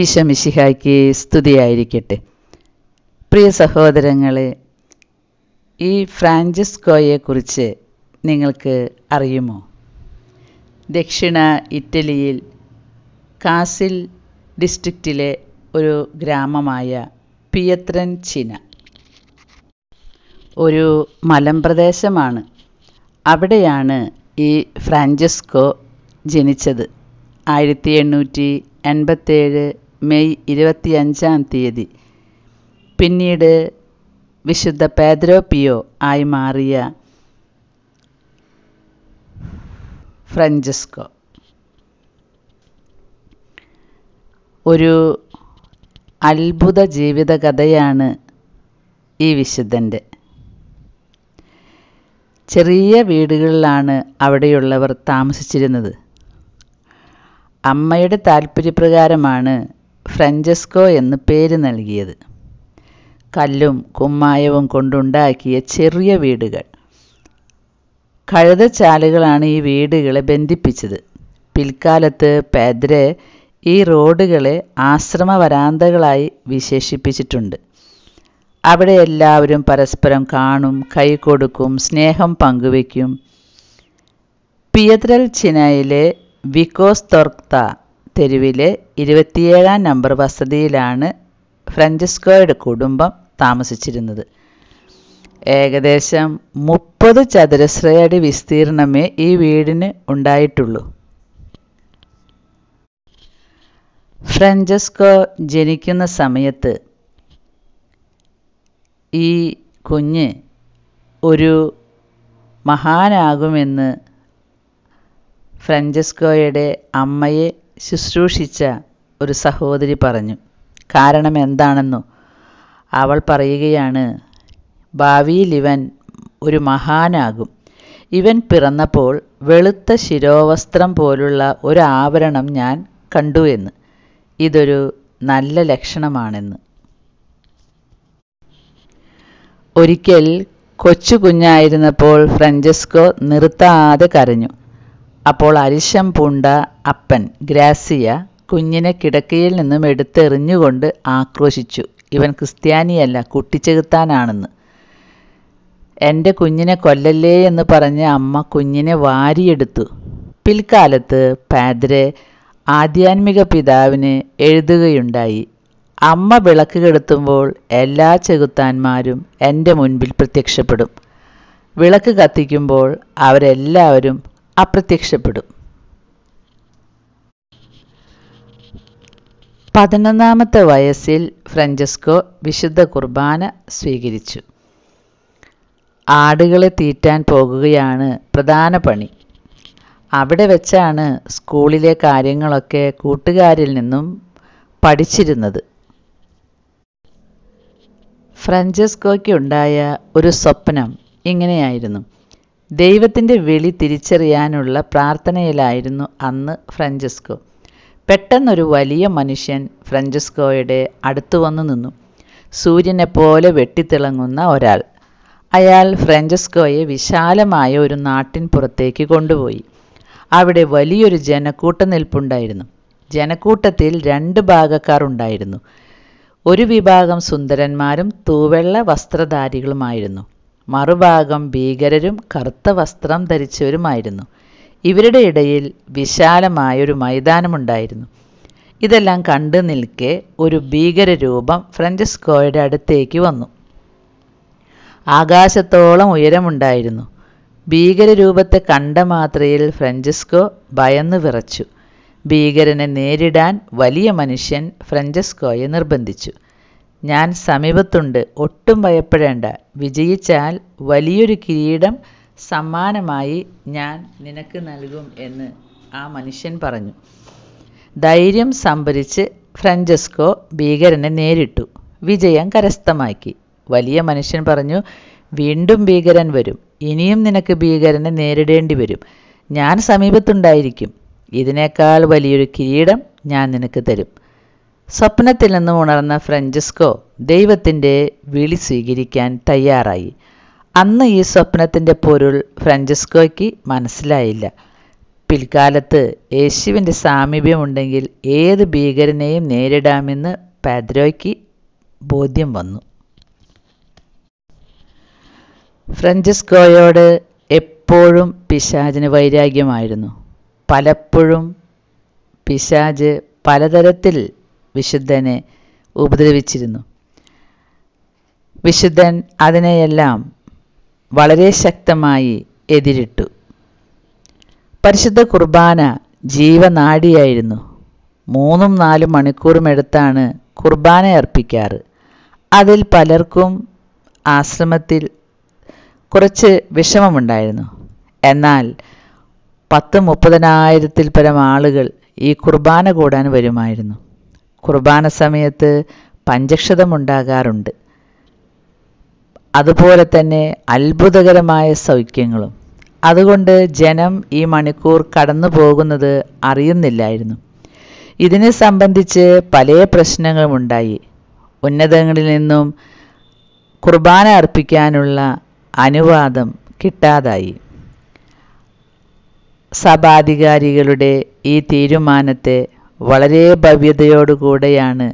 ഈശമിശിഹായ്ക്ക് സ്തുതിയായിരിക്കട്ടെ പ്രിയ സഹോദരങ്ങളെ ഈ ഫ്രാഞ്ചസ്കോയെക്കുറിച്ച് നിങ്ങൾക്ക് അറിയുമോ ദക്ഷിണ ഇറ്റലിയിൽ കാസിൽ ഡിസ്ട്രിക്റ്റിലെ ഒരു ഗ്രാമമായ പിയത്രൻ ചിന ഒരു മലമ്പ്രദേശമാണ് അവിടെയാണ് ഈ ഫ്രാഞ്ചസ്കോ ജനിച്ചത് ആയിരത്തി എണ്ണൂറ്റി എൺപത്തേഴ് മെയ് ഇരുപത്തിയഞ്ചാം തീയതി പിന്നീട് വിശുദ്ധ പിയോ ആയി മാറിയ ഫ്രഞ്ചസ്കോ ഒരു അത്ഭുത ജീവിത കഥയാണ് ഈ വിശുദ്ധൻ്റെ ചെറിയ വീടുകളിലാണ് അവിടെയുള്ളവർ താമസിച്ചിരുന്നത് അമ്മയുടെ താല്പര്യപ്രകാരമാണ് ഫ്രഞ്ചസ്കോ എന്ന് പേര് നൽകിയത് കല്ലും കുമ്മായവും കൊണ്ടുണ്ടാക്കിയ ചെറിയ വീടുകൾ കഴുതച്ചാലുകളാണ് ഈ വീടുകളെ ബന്ധിപ്പിച്ചത് പിൽക്കാലത്ത് പെദ്രെ ഈ റോഡുകളെ ആശ്രമ വരാന്തകളായി വിശേഷിപ്പിച്ചിട്ടുണ്ട് അവിടെ എല്ലാവരും പരസ്പരം കാണും കൈ കൊടുക്കും സ്നേഹം പങ്കുവയ്ക്കും പിയത്രൽ ചിനയിലെ വിക്കോസ് തൊർക്ത തെരുവിലെ ഇരുപത്തിയേഴാം നമ്പർ വസതിയിലാണ് ഫ്രഞ്ചസ്കോയുടെ കുടുംബം താമസിച്ചിരുന്നത് ഏകദേശം മുപ്പത് ചതുരശ്രയടി വിസ്തീർണമേ ഈ വീടിന് ഉണ്ടായിട്ടുള്ളൂ ഫ്രഞ്ചസ്കോ ജനിക്കുന്ന സമയത്ത് ഈ കുഞ്ഞ് ഒരു മഹാനാകുമെന്ന് ഫ്രഞ്ചസ്കോയുടെ അമ്മയെ ശുശ്രൂഷിച്ച ഒരു സഹോദരി പറഞ്ഞു കാരണം എന്താണെന്നോ അവൾ പറയുകയാണ് ഭാവിയിൽ ഇവൻ ഒരു മഹാനാകും ഇവൻ പിറന്നപ്പോൾ വെളുത്ത ശിരോവസ്ത്രം പോലുള്ള ഒരു ആവരണം ഞാൻ കണ്ടു എന്ന് ഇതൊരു നല്ല ലക്ഷണമാണെന്ന് ഒരിക്കൽ കൊച്ചു കുഞ്ഞായിരുന്നപ്പോൾ ഫ്രഞ്ചസ്കോ നിർത്താതെ കരഞ്ഞു അപ്പോൾ അരിശം പൂണ്ട അപ്പൻ ഗ്രാസിയ കുഞ്ഞിനെ കിടക്കയിൽ നിന്നും എടുത്തെറിഞ്ഞുകൊണ്ട് ആക്രോശിച്ചു ഇവൻ ക്രിസ്ത്യാനിയല്ല കുട്ടിച്ചെകുത്താനാണെന്ന് എൻ്റെ കുഞ്ഞിനെ കൊല്ലല്ലേ എന്ന് പറഞ്ഞ് അമ്മ കുഞ്ഞിനെ വാരിയെടുത്തു പിൽക്കാലത്ത് പാദ്രെ ആധ്യാത്മിക പിതാവിന് എഴുതുകയുണ്ടായി അമ്മ വിളക്ക് കെടുത്തുമ്പോൾ എല്ലാ ചെകുത്താന്മാരും എൻ്റെ മുൻപിൽ പ്രത്യക്ഷപ്പെടും വിളക്ക് കത്തിക്കുമ്പോൾ അവരെല്ലാവരും അപ്രത്യക്ഷപ്പെടും പതിനൊന്നാമത്തെ വയസ്സിൽ ഫ്രഞ്ചസ്കോ വിശുദ്ധ കുർബാന സ്വീകരിച്ചു ആടുകളെ തീറ്റാൻ പോകുകയാണ് പ്രധാന പണി അവിടെ വെച്ചാണ് സ്കൂളിലെ കാര്യങ്ങളൊക്കെ കൂട്ടുകാരിൽ നിന്നും പഠിച്ചിരുന്നത് ഫ്രാഞ്ചസ്കോയ്ക്കുണ്ടായ ഒരു സ്വപ്നം ഇങ്ങനെയായിരുന്നു ദൈവത്തിൻ്റെ വിളി തിരിച്ചറിയാനുള്ള പ്രാർത്ഥനയിലായിരുന്നു അന്ന് ഫ്രാഞ്ചസ്കോ പെട്ടെന്നൊരു വലിയ മനുഷ്യൻ ഫ്രാഞ്ചസ്കോയുടെ അടുത്തു വന്നു നിന്നു സൂര്യനെ പോലെ വെട്ടിത്തിളങ്ങുന്ന ഒരാൾ അയാൾ ഫ്രാഞ്ചസ്കോയെ വിശാലമായ ഒരു നാട്ടിൻ പുറത്തേക്ക് കൊണ്ടുപോയി അവിടെ വലിയൊരു ജനക്കൂട്ട നിൽപ്പുണ്ടായിരുന്നു ജനക്കൂട്ടത്തിൽ രണ്ട് ഭാഗക്കാർ ഉണ്ടായിരുന്നു ഒരു വിഭാഗം സുന്ദരന്മാരും തൂവെള്ള വസ്ത്രധാരികളുമായിരുന്നു മറുഭാഗം ഭീകരരും കറുത്ത വസ്ത്രം ധരിച്ചവരുമായിരുന്നു ഇവരുടെ ഇടയിൽ വിശാലമായൊരു മൈതാനമുണ്ടായിരുന്നു ഇതെല്ലാം കണ്ടു നിൽക്കെ ഒരു ഭീകരരൂപം ഫ്രഞ്ചസ്കോയുടെ അടുത്തേക്ക് വന്നു ആകാശത്തോളം ഉയരമുണ്ടായിരുന്നു ഭീകരരൂപത്തെ കണ്ട മാത്രയിൽ ഫ്രഞ്ചസ്കോ ഭയന്ന് വിറച്ചു ഭീകരനെ നേരിടാൻ വലിയ മനുഷ്യൻ ഫ്രഞ്ചസ്കോയെ നിർബന്ധിച്ചു ഞാൻ സമീപത്തുണ്ട് ഒട്ടും ഭയപ്പെടേണ്ട വിജയിച്ചാൽ വലിയൊരു കിരീടം സമ്മാനമായി ഞാൻ നിനക്ക് നൽകും എന്ന് ആ മനുഷ്യൻ പറഞ്ഞു ധൈര്യം സംഭരിച്ച് ഫ്രഞ്ചസ്കോ ഭീകരനെ നേരിട്ടു വിജയം കരസ്ഥമാക്കി വലിയ മനുഷ്യൻ പറഞ്ഞു വീണ്ടും ഭീകരൻ വരും ഇനിയും നിനക്ക് ഭീകരനെ നേരിടേണ്ടി വരും ഞാൻ സമീപത്തുണ്ടായിരിക്കും ഇതിനേക്കാൾ വലിയൊരു കിരീടം ഞാൻ നിനക്ക് തരും സ്വപ്നത്തിൽ നിന്നും ഉണർന്ന ഫ്രഞ്ചിസ്കോ ദൈവത്തിൻ്റെ വിളി സ്വീകരിക്കാൻ തയ്യാറായി അന്ന് ഈ സ്വപ്നത്തിൻ്റെ പൊരുൾ ഫ്രഞ്ചിസ്കോയ്ക്ക് മനസ്സിലായില്ല പിൽക്കാലത്ത് യേശുവിൻ്റെ സാമീപ്യമുണ്ടെങ്കിൽ ഏത് ഭീകരനെയും നേരിടാമെന്ന് പാദ്രോയ്ക്ക് ബോധ്യം വന്നു ഫ്രഞ്ചിസ്കോയോട് എപ്പോഴും പിശാജിന് വൈരാഗ്യമായിരുന്നു പലപ്പോഴും പിശാജ് പലതരത്തിൽ വിശുദ്ധനെ ഉപദ്രവിച്ചിരുന്നു വിശുദ്ധൻ അതിനെയെല്ലാം വളരെ ശക്തമായി എതിരിട്ടു പരിശുദ്ധ കുർബാന ജീവനാടിയായിരുന്നു മൂന്നും നാലും മണിക്കൂറും എടുത്താണ് കുർബാന അർപ്പിക്കാറ് അതിൽ പലർക്കും ആശ്രമത്തിൽ കുറച്ച് വിഷമമുണ്ടായിരുന്നു എന്നാൽ പത്ത് മുപ്പതിനായിരത്തിൽ പരം ആളുകൾ ഈ കുർബാന കൂടാൻ വരുമായിരുന്നു കുർബാന സമയത്ത് പഞ്ചക്ഷതമുണ്ടാകാറുണ്ട് അതുപോലെ തന്നെ അത്ഭുതകരമായ സൗഖ്യങ്ങളും അതുകൊണ്ട് ജനം ഈ മണിക്കൂർ കടന്നു പോകുന്നത് അറിയുന്നില്ലായിരുന്നു ഇതിനെ സംബന്ധിച്ച് പല ഉണ്ടായി ഉന്നതങ്ങളിൽ നിന്നും കുർബാന അർപ്പിക്കാനുള്ള അനുവാദം കിട്ടാതായി സഭാധികാരികളുടെ ഈ തീരുമാനത്തെ വളരെ ഭവ്യതയോടുകൂടെയാണ്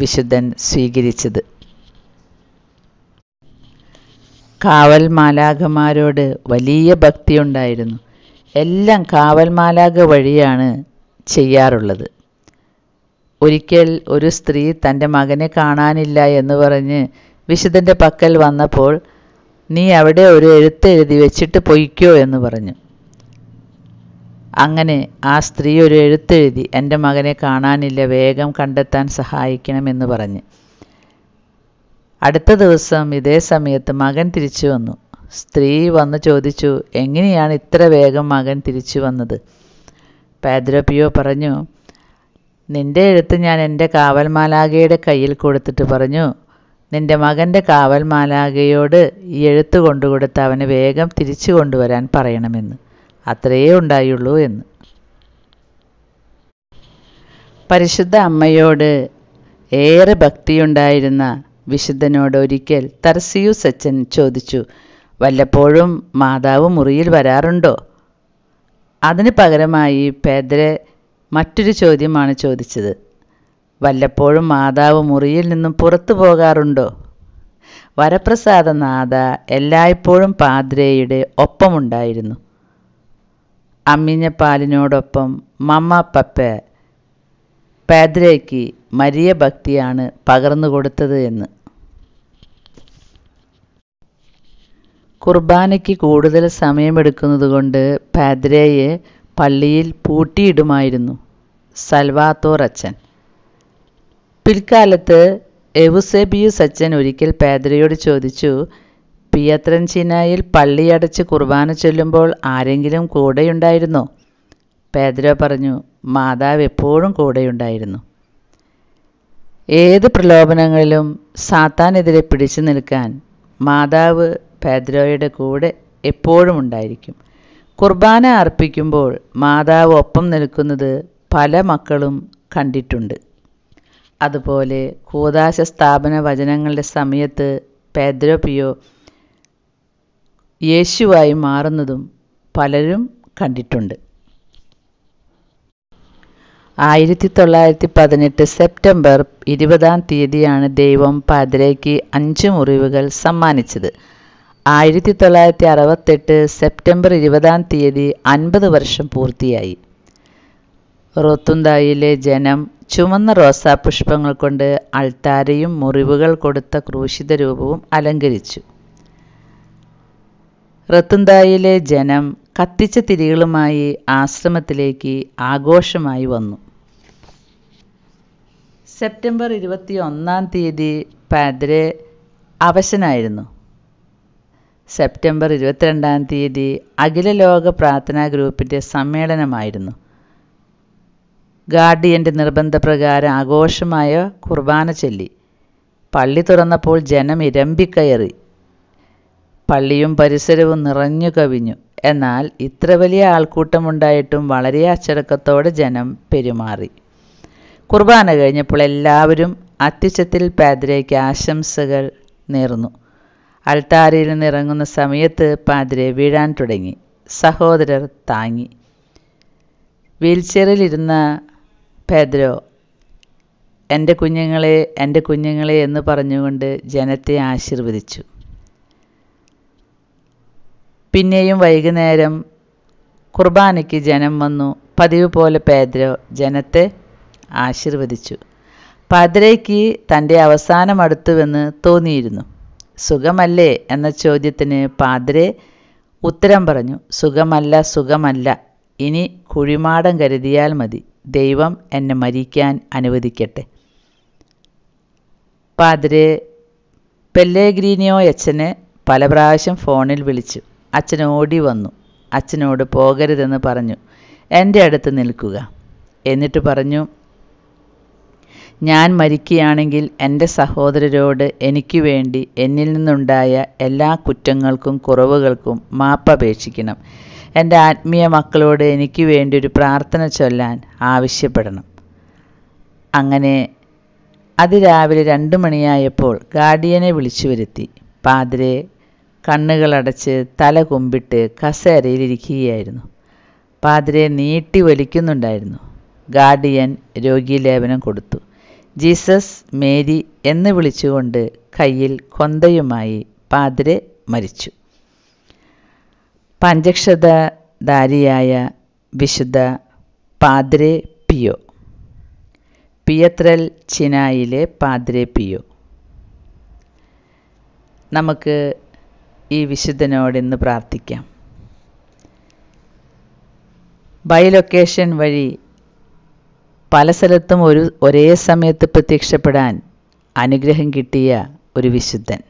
വിശുദ്ധൻ സ്വീകരിച്ചത് കാവൽ മാലാഖമാരോട് വലിയ ഭക്തിയുണ്ടായിരുന്നു എല്ലാം കാവൽ മാലാഖ വഴിയാണ് ചെയ്യാറുള്ളത് ഒരിക്കൽ ഒരു സ്ത്രീ തൻ്റെ മകനെ കാണാനില്ല എന്ന് പറഞ്ഞ് വിശുദ്ധൻ്റെ പക്കൽ വന്നപ്പോൾ നീ അവിടെ ഒരു എഴുത്ത് എഴുതി വെച്ചിട്ട് പൊയ്ക്കോ എന്ന് പറഞ്ഞു അങ്ങനെ ആ സ്ത്രീ ഒരു എഴുത്തെഴുതി എൻ്റെ മകനെ കാണാനില്ല വേഗം കണ്ടെത്താൻ സഹായിക്കണമെന്ന് പറഞ്ഞ് അടുത്ത ദിവസം ഇതേ സമയത്ത് മകൻ തിരിച്ചു വന്നു സ്ത്രീ വന്ന് ചോദിച്ചു എങ്ങനെയാണ് ഇത്ര വേഗം മകൻ തിരിച്ചു വന്നത് പാദ്രപിയോ പറഞ്ഞു നിന്റെ എഴുത്ത് ഞാൻ എൻ്റെ കാവൽമാലാകയുടെ കയ്യിൽ കൊടുത്തിട്ട് പറഞ്ഞു നിന്റെ മകൻ്റെ കാവൽമാലാകയോട് ഈ എഴുത്ത് കൊണ്ടുകൊടുത്ത് അവനെ വേഗം തിരിച്ചു കൊണ്ടുവരാൻ പറയണമെന്ന് അത്രയേ ഉണ്ടായുള്ളൂ എന്ന് പരിശുദ്ധ അമ്മയോട് ഏറെ ഭക്തിയുണ്ടായിരുന്ന വിശുദ്ധനോട് ഒരിക്കൽ തർസിയു സച്ചൻ ചോദിച്ചു വല്ലപ്പോഴും മാതാവ് മുറിയിൽ വരാറുണ്ടോ അതിന് പകരമായി പേദരെ മറ്റൊരു ചോദ്യമാണ് ചോദിച്ചത് വല്ലപ്പോഴും മാതാവ് മുറിയിൽ നിന്നും പുറത്തു പോകാറുണ്ടോ വരപ്രസാദനാഥ എല്ലായ്പ്പോഴും പാദ്രയുടെ ഒപ്പമുണ്ടായിരുന്നു അമ്മിഞ്ഞപ്പാലിനോടൊപ്പം മമ്മ പപ്പ പേദ്രയ്ക്ക് മരിയ ഭക്തിയാണ് പകർന്നു കൊടുത്തത് എന്ന് കുർബാനയ്ക്ക് കൂടുതൽ സമയമെടുക്കുന്നതുകൊണ്ട് പേദ്രയെ പള്ളിയിൽ പൂട്ടിയിടുമായിരുന്നു സൽവാത്തോർ അച്ഛൻ പിൽക്കാലത്ത് എവുസെബിയു സച്ചൻ ഒരിക്കൽ പേദ്രയോട് ചോദിച്ചു പിയത്രൻചീനായിൽ പള്ളിയടച്ച് കുർബാന ചൊല്ലുമ്പോൾ ആരെങ്കിലും കൂടെയുണ്ടായിരുന്നോ പേദ്രോ പറഞ്ഞു മാതാവ് എപ്പോഴും കൂടെയുണ്ടായിരുന്നു ഏത് പ്രലോഭനങ്ങളിലും സാത്താനെതിരെ പിടിച്ചു നിൽക്കാൻ മാതാവ് പേദ്രോയുടെ കൂടെ എപ്പോഴും ഉണ്ടായിരിക്കും കുർബാന അർപ്പിക്കുമ്പോൾ മാതാവ് ഒപ്പം നിൽക്കുന്നത് പല മക്കളും കണ്ടിട്ടുണ്ട് അതുപോലെ കൂതാശ സ്ഥാപന വചനങ്ങളുടെ സമയത്ത് പേദ്രോ പിയോ യേശുവായി മാറുന്നതും പലരും കണ്ടിട്ടുണ്ട് ആയിരത്തി തൊള്ളായിരത്തി പതിനെട്ട് സെപ്റ്റംബർ ഇരുപതാം തീയതിയാണ് ദൈവം പാതിരയ്ക്ക് അഞ്ച് മുറിവുകൾ സമ്മാനിച്ചത് ആയിരത്തി തൊള്ളായിരത്തി അറുപത്തെട്ട് സെപ്റ്റംബർ ഇരുപതാം തീയതി അൻപത് വർഷം പൂർത്തിയായി റോത്തുന്തായിലെ ജനം ചുമന്ന റോസാ പുഷ്പങ്ങൾ കൊണ്ട് അൾത്താരയും മുറിവുകൾ കൊടുത്ത ക്രൂശിത രൂപവും അലങ്കരിച്ചു റത്തുന്തായിലെ ജനം കത്തിച്ച തിരികളുമായി ആശ്രമത്തിലേക്ക് ആഘോഷമായി വന്നു സെപ്റ്റംബർ ഇരുപത്തി ഒന്നാം തീയതി പാദ്രെ അവശനായിരുന്നു സെപ്റ്റംബർ ഇരുപത്തിരണ്ടാം തീയതി അഖില ലോക പ്രാർത്ഥനാ ഗ്രൂപ്പിൻ്റെ സമ്മേളനമായിരുന്നു ഗാർഡിയൻ്റെ നിർബന്ധപ്രകാരം ആഘോഷമായ കുർബാന ചൊല്ലി പള്ളി തുറന്നപ്പോൾ ജനം ഇരമ്പിക്കയറി പള്ളിയും പരിസരവും നിറഞ്ഞു കവിഞ്ഞു എന്നാൽ ഇത്ര വലിയ ആൾക്കൂട്ടമുണ്ടായിട്ടും വളരെ അച്ചടക്കത്തോടെ ജനം പെരുമാറി കുർബാന കഴിഞ്ഞപ്പോൾ എല്ലാവരും അത്യുച്ചത്തിൽ പാദ്രയ്ക്ക് ആശംസകൾ നേർന്നു അൾത്താരയിൽ നിന്നിറങ്ങുന്ന സമയത്ത് പാദ്രെ വീഴാൻ തുടങ്ങി സഹോദരർ താങ്ങി വീൽചെയറിലിരുന്ന പേദ്രോ എൻ്റെ കുഞ്ഞുങ്ങളെ എൻ്റെ കുഞ്ഞുങ്ങളെ എന്ന് പറഞ്ഞുകൊണ്ട് ജനത്തെ ആശീർവദിച്ചു പിന്നെയും വൈകുന്നേരം കുർബാനയ്ക്ക് ജനം വന്നു പതിവ് പോലെ പേദ്രോ ജനത്തെ ആശീർവദിച്ചു പാദ്രയ്ക്ക് തൻ്റെ അവസാനം അടുത്തുവെന്ന് തോന്നിയിരുന്നു സുഖമല്ലേ എന്ന ചോദ്യത്തിന് പാദ്രെ ഉത്തരം പറഞ്ഞു സുഖമല്ല സുഖമല്ല ഇനി കുഴിമാടം കരുതിയാൽ മതി ദൈവം എന്നെ മരിക്കാൻ അനുവദിക്കട്ടെ പാദ്രെ പെല്ലേഗ്രീനിയോ എച്ചനെ പല പ്രാവശ്യം ഫോണിൽ വിളിച്ചു അച്ഛൻ ഓടി വന്നു അച്ഛനോട് പോകരുതെന്ന് പറഞ്ഞു എൻ്റെ അടുത്ത് നിൽക്കുക എന്നിട്ട് പറഞ്ഞു ഞാൻ മരിക്കുകയാണെങ്കിൽ എൻ്റെ സഹോദരരോട് എനിക്ക് വേണ്ടി എന്നിൽ നിന്നുണ്ടായ എല്ലാ കുറ്റങ്ങൾക്കും കുറവുകൾക്കും മാപ്പപേക്ഷിക്കണം എൻ്റെ ആത്മീയ മക്കളോട് എനിക്ക് വേണ്ടി ഒരു പ്രാർത്ഥന ചൊല്ലാൻ ആവശ്യപ്പെടണം അങ്ങനെ അതിരാവിലെ രണ്ട് മണിയായപ്പോൾ ഗാർഡിയനെ വിളിച്ചു വരുത്തി പാതിരെ കണ്ണുകളടച്ച് തല കുമ്പിട്ട് കസേരയിലിരിക്കുകയായിരുന്നു പാതിരെ നീട്ടി വലിക്കുന്നുണ്ടായിരുന്നു ഗാർഡിയൻ രോഗീലേപനം കൊടുത്തു ജീസസ് മേരി എന്ന് വിളിച്ചുകൊണ്ട് കയ്യിൽ കൊന്തയുമായി പാതിരെ മരിച്ചു പഞ്ചക്ഷതധാരിയായ വിശുദ്ധ പാതിരെ പിയോ പിയത്രൽ ചിനായിലെ പാതിരെ പിയോ നമുക്ക് ഈ വിശുദ്ധനോട് ഇന്ന് പ്രാർത്ഥിക്കാം ലൊക്കേഷൻ വഴി പല സ്ഥലത്തും ഒരു ഒരേ സമയത്ത് പ്രത്യക്ഷപ്പെടാൻ അനുഗ്രഹം കിട്ടിയ ഒരു വിശുദ്ധൻ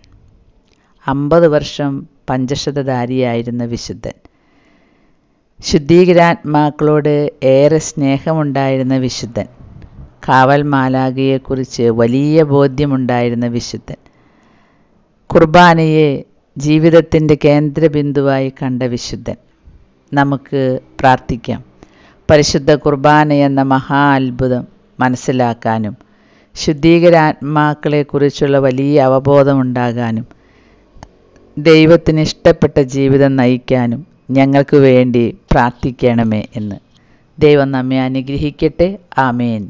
അമ്പത് വർഷം പഞ്ചശതധാരിയായിരുന്ന വിശുദ്ധൻ ശുദ്ധീകരാത്മാക്കളോട് ഏറെ സ്നേഹമുണ്ടായിരുന്ന വിശുദ്ധൻ കാവൽ മാലാകയെക്കുറിച്ച് വലിയ ബോധ്യമുണ്ടായിരുന്ന വിശുദ്ധൻ കുർബാനയെ ജീവിതത്തിൻ്റെ കേന്ദ്രബിന്ദുവായി കണ്ട വിശുദ്ധൻ നമുക്ക് പ്രാർത്ഥിക്കാം പരിശുദ്ധ കുർബാന എന്ന മഹാ അത്ഭുതം മനസ്സിലാക്കാനും ശുദ്ധീകരാത്മാക്കളെക്കുറിച്ചുള്ള വലിയ അവബോധമുണ്ടാകാനും ദൈവത്തിന് ഇഷ്ടപ്പെട്ട ജീവിതം നയിക്കാനും ഞങ്ങൾക്ക് വേണ്ടി പ്രാർത്ഥിക്കണമേ എന്ന് ദൈവം നമ്മെ അനുഗ്രഹിക്കട്ടെ ആമേൻ